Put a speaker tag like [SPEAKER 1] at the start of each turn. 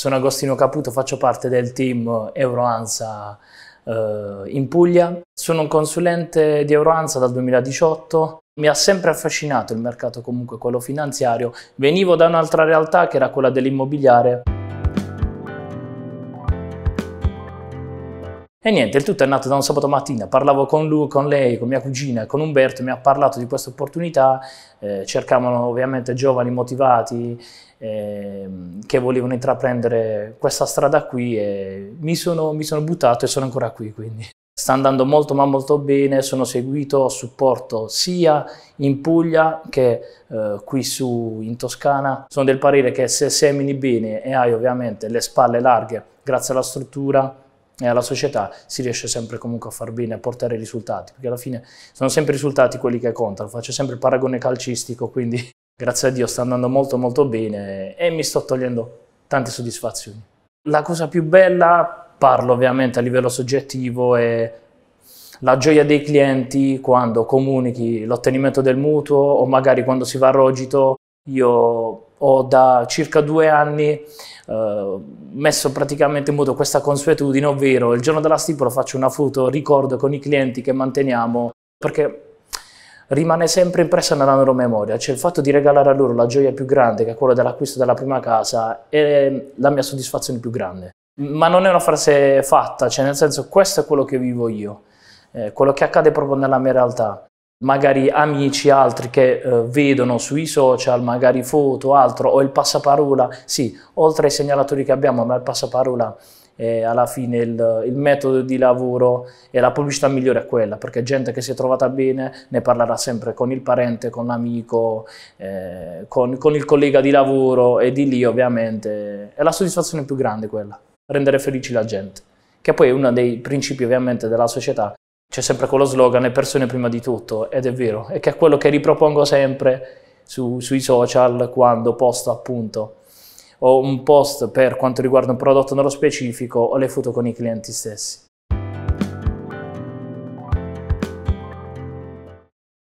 [SPEAKER 1] Sono Agostino Caputo, faccio parte del team Euroansa eh, in Puglia. Sono un consulente di Euroansa dal 2018. Mi ha sempre affascinato il mercato comunque quello finanziario. Venivo da un'altra realtà che era quella dell'immobiliare. E niente, il tutto è nato da un sabato mattina, parlavo con lui, con lei, con mia cugina, con Umberto, mi ha parlato di questa opportunità, eh, cercavano ovviamente giovani motivati eh, che volevano intraprendere questa strada qui e mi sono, mi sono buttato e sono ancora qui quindi. Sta andando molto ma molto bene, sono seguito, ho supporto sia in Puglia che eh, qui su in Toscana. Sono del parere che se semini bene e hai ovviamente le spalle larghe grazie alla struttura, e alla società si riesce sempre comunque a far bene, a portare risultati, perché alla fine sono sempre i risultati quelli che contano, faccio sempre il paragone calcistico, quindi grazie a Dio sta andando molto molto bene e mi sto togliendo tante soddisfazioni. La cosa più bella, parlo ovviamente a livello soggettivo, è la gioia dei clienti quando comunichi l'ottenimento del mutuo o magari quando si va a rogito, io ho da circa due anni eh, messo praticamente in moto questa consuetudine, ovvero il giorno della stipula faccio una foto, ricordo con i clienti che manteniamo, perché rimane sempre impressa nella loro memoria, cioè il fatto di regalare a loro la gioia più grande, che è quella dell'acquisto della prima casa, è la mia soddisfazione più grande. Ma non è una frase fatta, cioè nel senso questo è quello che vivo io, eh, quello che accade proprio nella mia realtà magari amici, altri che eh, vedono sui social, magari foto, altro, o il passaparola, sì, oltre ai segnalatori che abbiamo, ma il passaparola è eh, alla fine il, il, metodo di lavoro e la pubblicità migliore è quella, perché gente che si è trovata bene ne parlerà sempre con il parente, con l'amico, eh, con, con il collega di lavoro e di lì ovviamente è la soddisfazione più grande quella, rendere felici la gente, che poi è uno dei principi ovviamente della società. C'è sempre quello slogan, le persone prima di tutto, ed è vero, e che è quello che ripropongo sempre su, sui social quando posto appunto o un post per quanto riguarda un prodotto nello specifico o le foto con i clienti stessi.